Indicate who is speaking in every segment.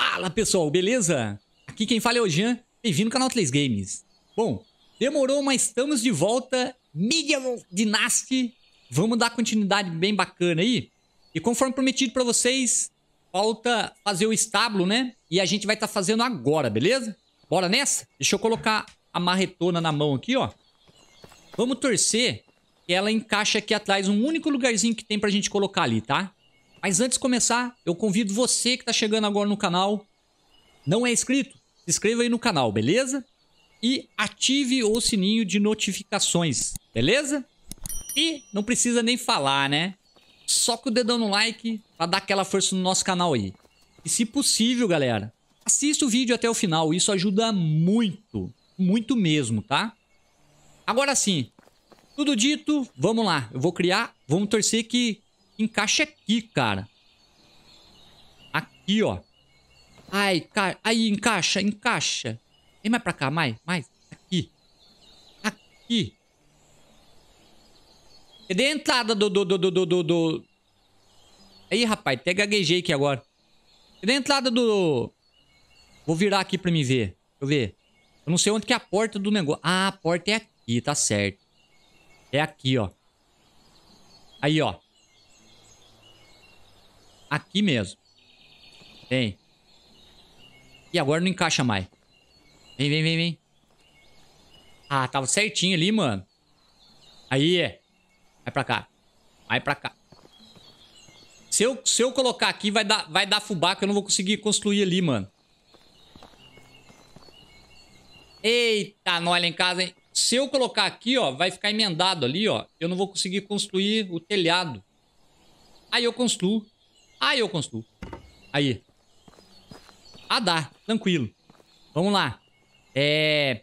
Speaker 1: Fala pessoal, beleza? Aqui quem fala é o Jean, bem-vindo ao canal 3 Games. Bom, demorou, mas estamos de volta. Medieval Dynasty, vamos dar continuidade bem bacana aí. E conforme prometido para vocês, falta fazer o estábulo, né? E a gente vai estar tá fazendo agora, beleza? Bora nessa? Deixa eu colocar a marretona na mão aqui, ó. Vamos torcer que ela encaixe aqui atrás um único lugarzinho que tem pra gente colocar ali, tá? Mas antes de começar, eu convido você que está chegando agora no canal, não é inscrito, se inscreva aí no canal, beleza? E ative o sininho de notificações, beleza? E não precisa nem falar, né? Só com o dedão no like para dar aquela força no nosso canal aí. E se possível, galera, assista o vídeo até o final, isso ajuda muito, muito mesmo, tá? Agora sim, tudo dito, vamos lá. Eu vou criar, vamos torcer que encaixa aqui, cara. Aqui, ó. Ai, cara. Aí, encaixa, encaixa. Vem mais pra cá, mais, mais. Aqui. Aqui. Cadê a entrada do... do, do, do, do, do... Aí, rapaz, até gaguejei aqui agora. Cadê a entrada do... Vou virar aqui pra me ver. Deixa eu ver. Eu não sei onde que é a porta do negócio. Ah, a porta é aqui, tá certo. É aqui, ó. Aí, ó. Aqui mesmo. Vem. E agora não encaixa mais. Vem, vem, vem, vem. Ah, tava certinho ali, mano. Aí. É. Vai pra cá. Vai pra cá. Se eu, se eu colocar aqui, vai dar, vai dar fubá que eu não vou conseguir construir ali, mano. Eita, nós lá em casa, hein? Se eu colocar aqui, ó, vai ficar emendado ali, ó. Eu não vou conseguir construir o telhado. Aí eu construo. Aí eu construo. Aí. Ah, dá. Tranquilo. Vamos lá. É...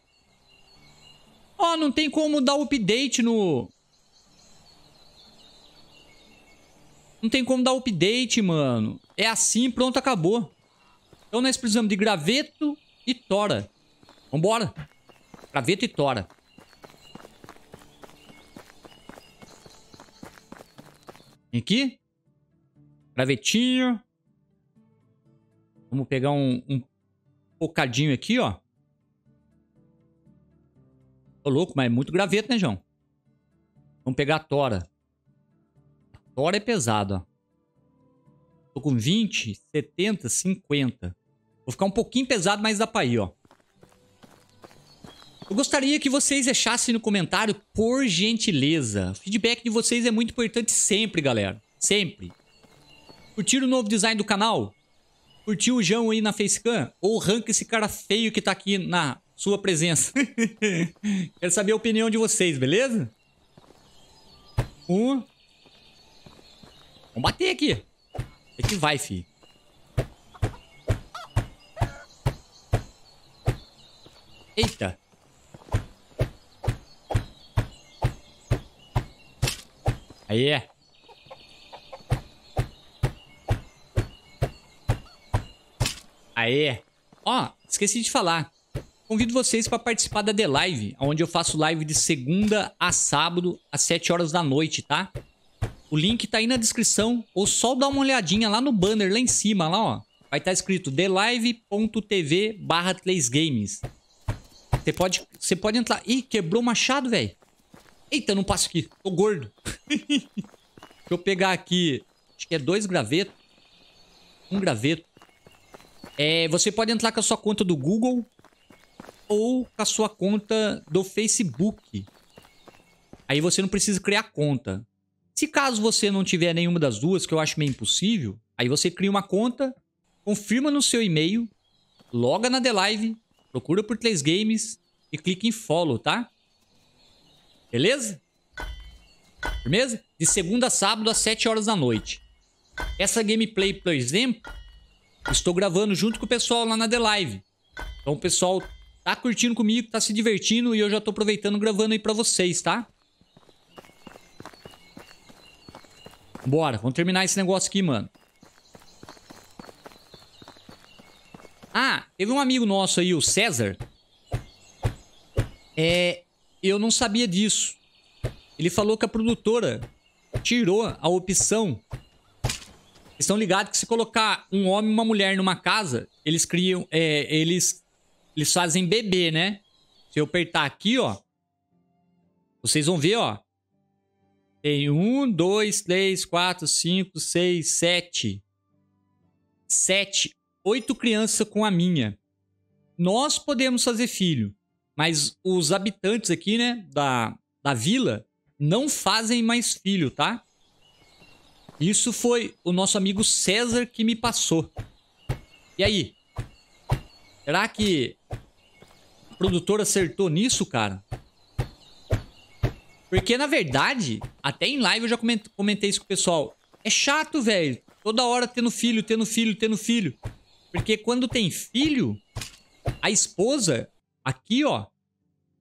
Speaker 1: Ó, oh, não tem como dar update no... Não tem como dar update, mano. É assim, pronto, acabou. Então nós precisamos de graveto e tora. Vambora. Graveto e tora. Aqui. Gravetinho. Vamos pegar um, um bocadinho aqui, ó. Tô louco, mas é muito graveto, né, João? Vamos pegar a tora. A tora é pesada, ó. Tô com 20, 70, 50. Vou ficar um pouquinho pesado, mas dá pra ir, ó. Eu gostaria que vocês deixassem no comentário, por gentileza. O feedback de vocês é muito importante sempre, galera. Sempre. Curtiu o novo design do canal? Curtiu o João aí na facecam? Ou ranca esse cara feio que tá aqui na sua presença? Quero saber a opinião de vocês, beleza? Um. Vamos bater aqui. Aqui é vai, fi. Eita. Aí é. Aê! Ó, esqueci de falar. Convido vocês para participar da The Live, onde eu faço live de segunda a sábado, às 7 horas da noite, tá? O link tá aí na descrição, ou só dá uma olhadinha lá no banner, lá em cima, lá, ó. Vai estar tá escrito thelive.tv barra 3 games. Você pode, você pode entrar... Ih, quebrou o machado, velho. Eita, não passo aqui. Tô gordo. Deixa eu pegar aqui... Acho que é dois gravetos. Um graveto. É, você pode entrar com a sua conta do Google ou com a sua conta do Facebook. Aí você não precisa criar conta. Se caso você não tiver nenhuma das duas, que eu acho meio impossível, aí você cria uma conta, confirma no seu e-mail, loga na The Live, procura por 3 Games e clica em follow, tá? Beleza? Beleza? De segunda a sábado às 7 horas da noite. Essa gameplay, por exemplo, Estou gravando junto com o pessoal lá na The Live. Então o pessoal tá curtindo comigo, tá se divertindo e eu já tô aproveitando gravando aí pra vocês, tá? Bora, vamos terminar esse negócio aqui, mano. Ah, teve um amigo nosso aí, o César. É, eu não sabia disso. Ele falou que a produtora tirou a opção estão ligados que se colocar um homem e uma mulher numa casa, eles criam. É, eles, eles fazem bebê, né? Se eu apertar aqui, ó. Vocês vão ver, ó. Tem um, dois, três, quatro, cinco, seis, sete. Sete. Oito crianças com a minha. Nós podemos fazer filho. Mas os habitantes aqui, né? Da, da vila não fazem mais filho, tá? Isso foi o nosso amigo César que me passou. E aí? Será que o produtor acertou nisso, cara? Porque, na verdade, até em live eu já comentei isso com o pessoal. É chato, velho. Toda hora tendo filho, tendo filho, tendo filho. Porque quando tem filho, a esposa, aqui, ó,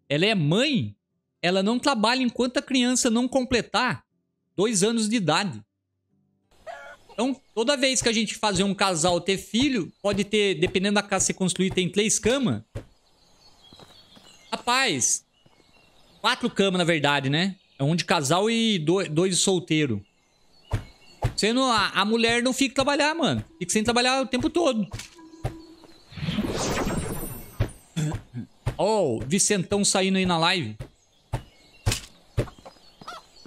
Speaker 1: ela é mãe, ela não trabalha enquanto a criança não completar dois anos de idade. Então, toda vez que a gente fazer um casal ter filho, pode ter, dependendo da casa ser construída tem três camas. Rapaz, quatro camas, na verdade, né? É um de casal e dois de solteiro. Sendo a, a mulher não fica trabalhar, mano. Fica sem trabalhar o tempo todo. Ó, oh, Vicentão saindo aí na live.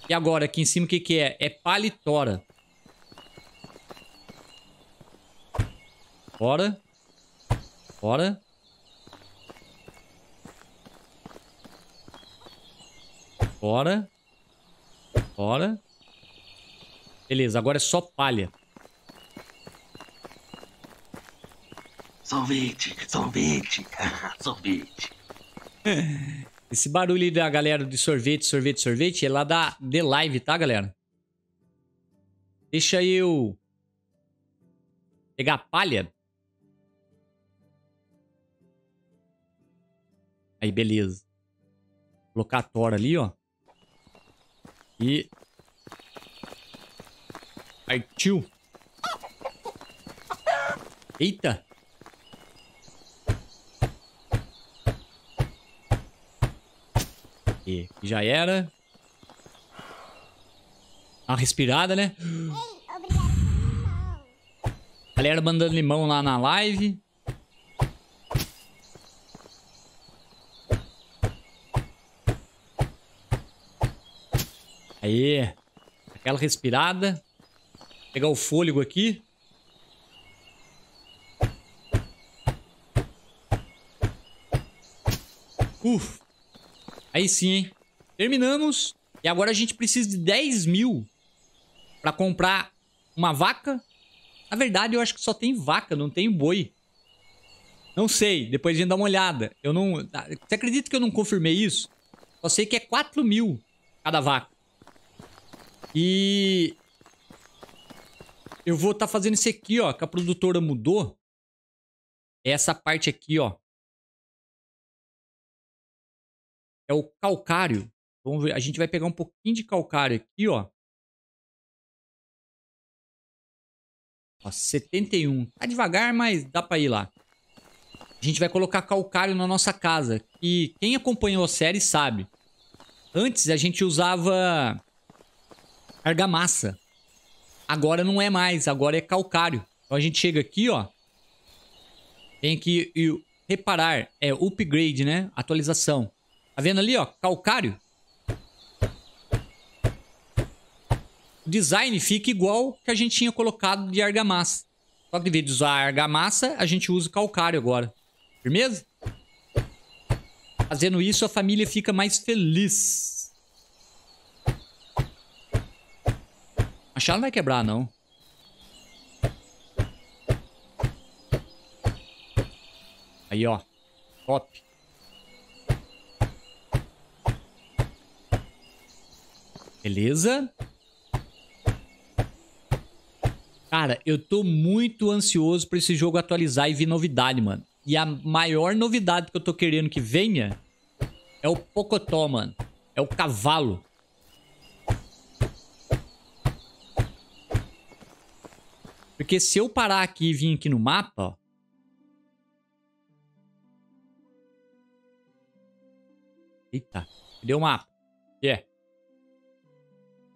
Speaker 1: E agora, aqui em cima, o que que é? É palitora. Bora. Bora. Bora. Bora. Beleza, agora é só palha. Sorvete, sorvete, sorvete. Esse barulho da galera de sorvete, sorvete, sorvete é lá da The Live, tá, galera? Deixa eu pegar palha Aí, beleza. Colocar a Thor ali, ó. E... Partiu. Eita. E já era. Uma respirada, né? Galera mandando limão lá na live. Aí. Aquela respirada. Pegar o fôlego aqui. Uf. Aí sim, hein? Terminamos. E agora a gente precisa de 10 mil para comprar uma vaca. Na verdade, eu acho que só tem vaca, não tem boi. Não sei, depois a gente dá uma olhada. Eu não. Você acredita que eu não confirmei isso? Só sei que é 4 mil cada vaca. E eu vou estar tá fazendo isso aqui, ó, que a produtora mudou. Essa parte aqui, ó. É o calcário. Vamos ver, a gente vai pegar um pouquinho de calcário aqui, ó. ó 71. Tá devagar, mas dá para ir lá. A gente vai colocar calcário na nossa casa. E quem acompanhou a série sabe. Antes a gente usava argamassa. Agora não é mais, agora é calcário. Então a gente chega aqui, ó. Tem que reparar, é upgrade, né? Atualização. Tá vendo ali, ó? Calcário. O design fica igual que a gente tinha colocado de argamassa. Só que em vez de usar argamassa, a gente usa calcário agora. Firmeza? Fazendo isso, a família fica mais feliz. A chave não vai quebrar, não. Aí, ó. Top. Beleza? Cara, eu tô muito ansioso pra esse jogo atualizar e vir novidade, mano. E a maior novidade que eu tô querendo que venha é o Pocotó, mano. É o cavalo. Porque se eu parar aqui e vir aqui no mapa, ó, Eita, cadê o mapa? É. Yeah.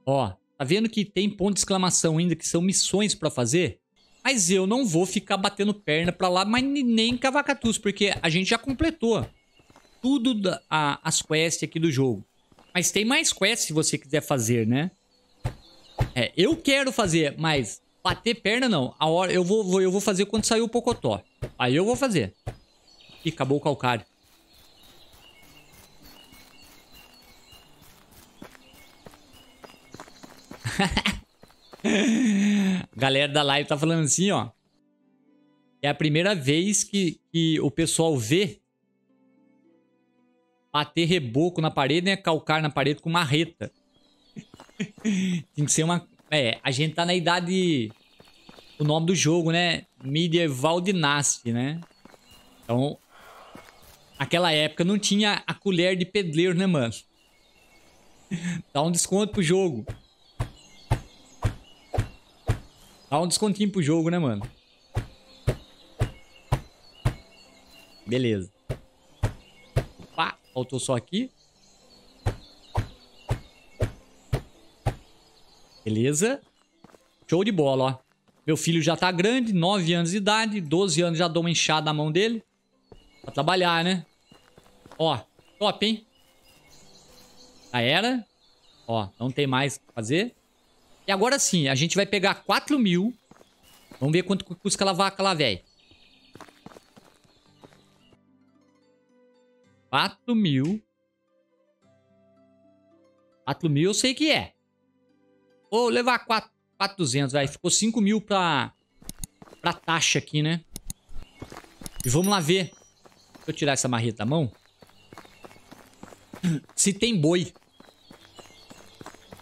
Speaker 1: Ó, tá vendo que tem ponto de exclamação ainda, que são missões pra fazer? Mas eu não vou ficar batendo perna pra lá, mas nem cavacatus, porque a gente já completou tudo da, a, as quests aqui do jogo. Mas tem mais quests se você quiser fazer, né? É, eu quero fazer, mas Bater perna, não. A hora, eu, vou, eu vou fazer quando sair o Pocotó. Aí eu vou fazer. Ih, acabou o calcário. Galera da live tá falando assim, ó. É a primeira vez que, que o pessoal vê bater reboco na parede, né? Calcar na parede com marreta. Tem que ser uma é, a gente tá na idade. O nome do jogo, né? Medieval Dynasty, né? Então. Aquela época não tinha a colher de pedreiro, né, mano? Dá um desconto pro jogo. Dá um descontinho pro jogo, né, mano? Beleza. Opa, faltou só aqui. Beleza? Show de bola, ó. Meu filho já tá grande, 9 anos de idade, 12 anos já dou uma enxada na mão dele. Pra trabalhar, né? Ó, top, hein? Já era. Ó, não tem mais o que fazer. E agora sim, a gente vai pegar 4 mil. Vamos ver quanto custa aquela vaca lá, velho. 4 mil. 4 mil eu sei que é. Vou levar 4, 400, vai. Ficou 5 mil pra, pra taxa aqui, né? E vamos lá ver. Deixa eu tirar essa marreta da mão. Se tem boi.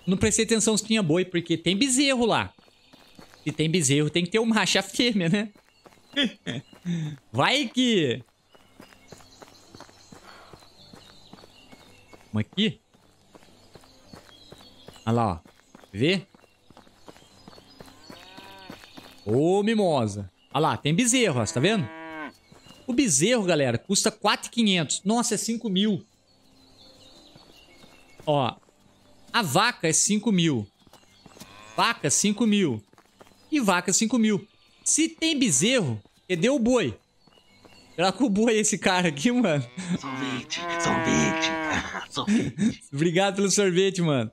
Speaker 1: Não prestei atenção se tinha boi, porque tem bezerro lá. Se tem bezerro, tem que ter o um macho, a fêmea, né? Vai que... Vamos aqui. Olha lá, ó. Vê? Ô, mimosa. Olha lá, tem bezerro, ó, tá vendo? O bezerro, galera, custa 4,500. Nossa, é 5 mil. Ó, a vaca é 5 mil. Vaca, 5 mil. E vaca, 5 mil. Se tem bezerro, cadê é o boi? Dracubu é esse cara aqui, mano. Sorvete, sorvete, sorvete. Obrigado pelo sorvete, mano.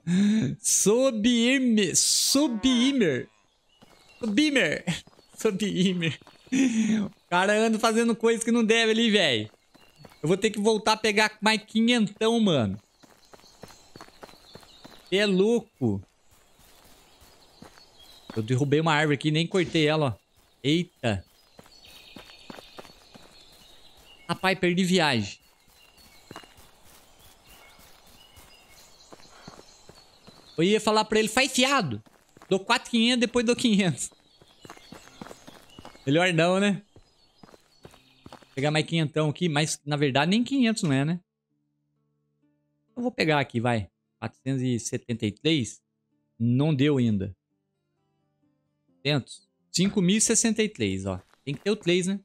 Speaker 1: Sobimer. Subimer. Subimer. Subimer. O cara anda fazendo coisa que não deve ali, velho. Eu vou ter que voltar a pegar mais quinhentão, mano. É louco. Eu derrubei uma árvore aqui, nem cortei ela, ó. Eita a Piper de viagem. Eu ia falar pra ele, faz fiado. Dou 4,500, depois dou 500. Melhor não, né? Vou pegar mais 500 aqui, mas na verdade nem 500 não é, né? Eu vou pegar aqui, vai. 473. Não deu ainda. 500. 5.063, ó. Tem que ter o 3, né?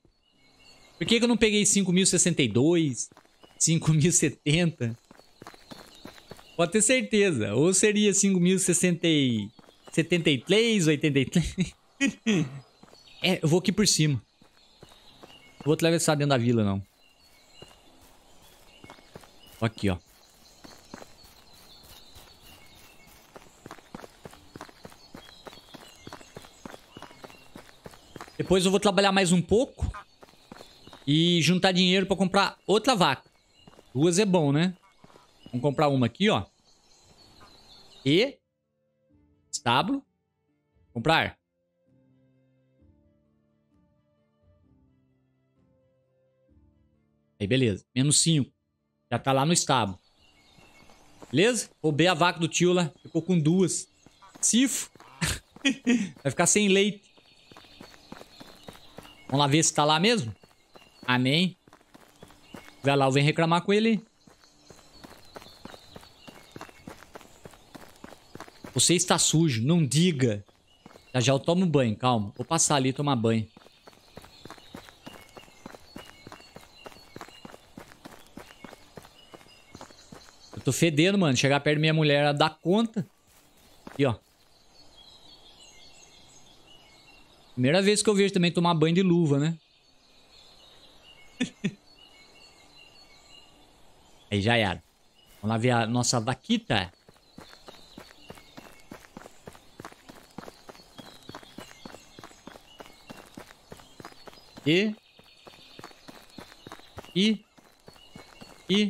Speaker 1: Por que, que eu não peguei 5.062? 5.070? Pode ter certeza. Ou seria 73, 83? é, eu vou aqui por cima. Não vou atravessar dentro da vila, não. Aqui, ó. Depois eu vou trabalhar mais um pouco e juntar dinheiro pra comprar outra vaca. Duas é bom, né? Vamos comprar uma aqui, ó. E... Estábulo. Comprar. Aí, beleza. Menos cinco Já tá lá no estábulo. Beleza? Roubei a vaca do tio lá. Ficou com duas. Cifo. Vai ficar sem leite. Vamos lá ver se tá lá mesmo. Amém? Galau vem reclamar com ele. Você está sujo, não diga. Já já eu tomo banho, calma. Vou passar ali e tomar banho. Eu tô fedendo, mano. Chegar perto da minha mulher, ela dá conta. Aqui, ó. Primeira vez que eu vejo também tomar banho de luva, né? Aí já era. Vamos lá ver a nossa vaquita. E. E. E.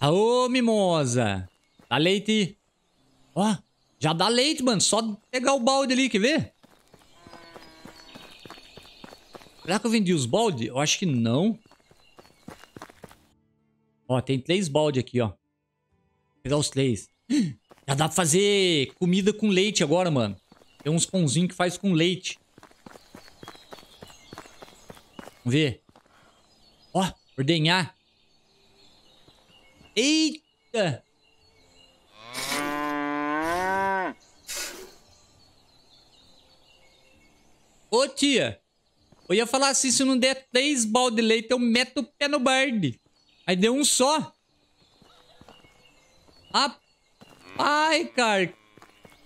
Speaker 1: Aô, mimosa. Dá leite. Ó, já dá leite, mano. Só pegar o balde ali, quer ver? Será que eu vendi os balde? Eu acho que não. Ó, tem três balde aqui, ó. Vou pegar os três. Já dá pra fazer comida com leite agora, mano. Tem uns pãozinhos que faz com leite. Vamos ver. Ó, ordenhar. Eita! Ô, tia. Eu ia falar assim, se não der três balde de leite, eu meto o pé no barde. Aí deu um só. Ah, ai, cara.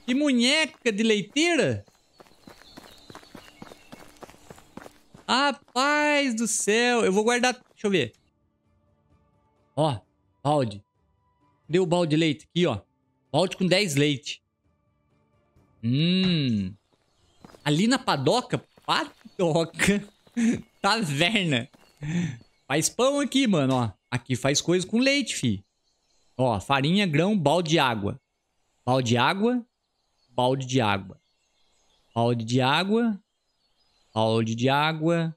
Speaker 1: Que munheca de leiteira. Rapaz do céu. Eu vou guardar... Deixa eu ver. Ó, balde. Cadê o balde de leite? Aqui, ó. Balde com 10 leite. Hum. Ali na padoca, pato Toca. Taverna. Faz pão aqui, mano, ó. Aqui faz coisa com leite, fi. Ó, farinha, grão, balde de água. Balde de água. Balde de água. Balde de água. Balde de água.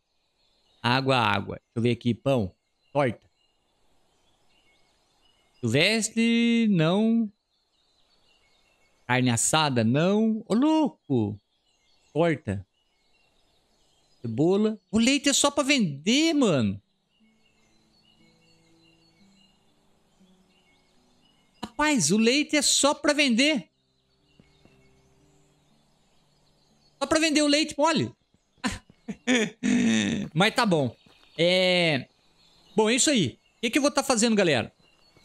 Speaker 1: Água, água. Deixa eu ver aqui, pão. Torta. Silvestre, não. Carne assada, não. Ô, louco. Torta cebola. O leite é só pra vender, mano. Rapaz, o leite é só pra vender. Só pra vender o leite mole. Mas tá bom. É... Bom, é isso aí. O que, que eu vou estar tá fazendo, galera?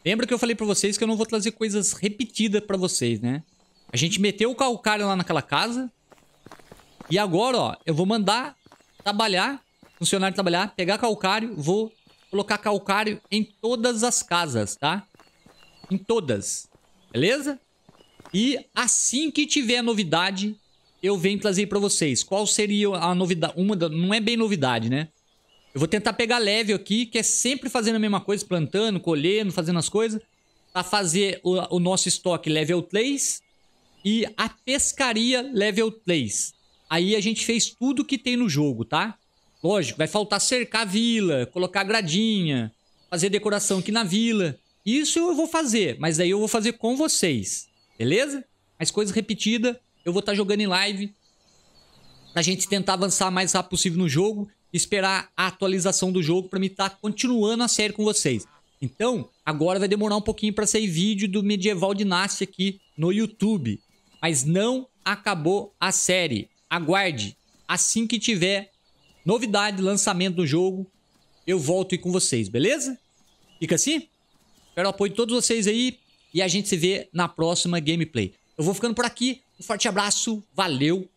Speaker 1: Lembra que eu falei pra vocês que eu não vou trazer coisas repetidas pra vocês, né? A gente meteu o calcário lá naquela casa. E agora, ó, eu vou mandar trabalhar, funcionário trabalhar, pegar calcário, vou colocar calcário em todas as casas, tá? Em todas, beleza? E assim que tiver novidade, eu venho trazer para vocês. Qual seria a novidade? Uma da... não é bem novidade, né? Eu vou tentar pegar leve aqui, que é sempre fazendo a mesma coisa, plantando, colhendo, fazendo as coisas, Pra fazer o, o nosso estoque level 3 e a pescaria level 3. Aí a gente fez tudo que tem no jogo, tá? Lógico, vai faltar cercar a vila, colocar gradinha, fazer decoração aqui na vila. Isso eu vou fazer, mas aí eu vou fazer com vocês, beleza? Mas coisa repetida, eu vou estar tá jogando em live pra gente tentar avançar o mais rápido possível no jogo e esperar a atualização do jogo para mim estar tá continuando a série com vocês. Então, agora vai demorar um pouquinho para sair vídeo do Medieval Dynasty aqui no YouTube, mas não acabou a série aguarde. Assim que tiver novidade, lançamento do jogo, eu volto aí com vocês, beleza? Fica assim? Espero o apoio de todos vocês aí e a gente se vê na próxima gameplay. Eu vou ficando por aqui. Um forte abraço, valeu,